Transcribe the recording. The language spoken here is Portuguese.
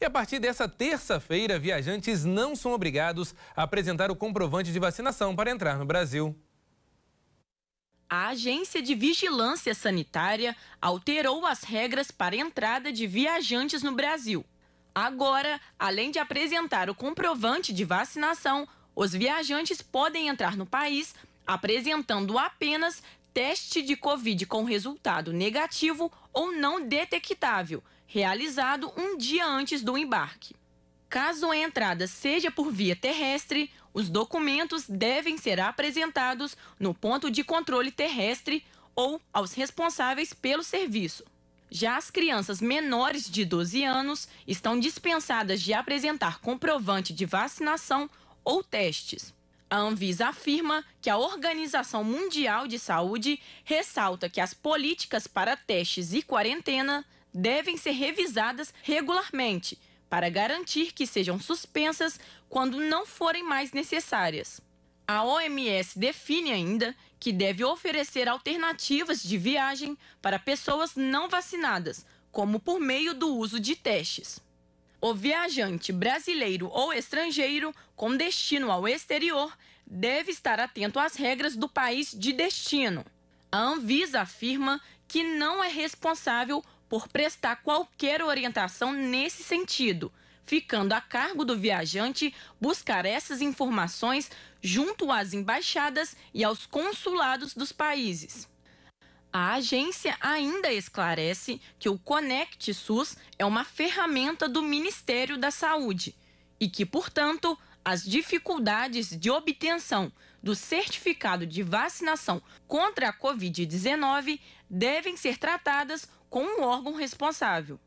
E a partir dessa terça-feira, viajantes não são obrigados a apresentar o comprovante de vacinação para entrar no Brasil. A Agência de Vigilância Sanitária alterou as regras para entrada de viajantes no Brasil. Agora, além de apresentar o comprovante de vacinação, os viajantes podem entrar no país apresentando apenas teste de Covid com resultado negativo ou não detectável, realizado um dia antes do embarque. Caso a entrada seja por via terrestre, os documentos devem ser apresentados no ponto de controle terrestre ou aos responsáveis pelo serviço. Já as crianças menores de 12 anos estão dispensadas de apresentar comprovante de vacinação ou testes. A Anvisa afirma que a Organização Mundial de Saúde ressalta que as políticas para testes e quarentena devem ser revisadas regularmente para garantir que sejam suspensas quando não forem mais necessárias. A OMS define ainda que deve oferecer alternativas de viagem para pessoas não vacinadas, como por meio do uso de testes. O viajante brasileiro ou estrangeiro com destino ao exterior deve estar atento às regras do país de destino. A Anvisa afirma que não é responsável por prestar qualquer orientação nesse sentido, ficando a cargo do viajante buscar essas informações junto às embaixadas e aos consulados dos países. A agência ainda esclarece que o Conect SUS é uma ferramenta do Ministério da Saúde e que, portanto, as dificuldades de obtenção do certificado de vacinação contra a Covid-19 devem ser tratadas com o um órgão responsável.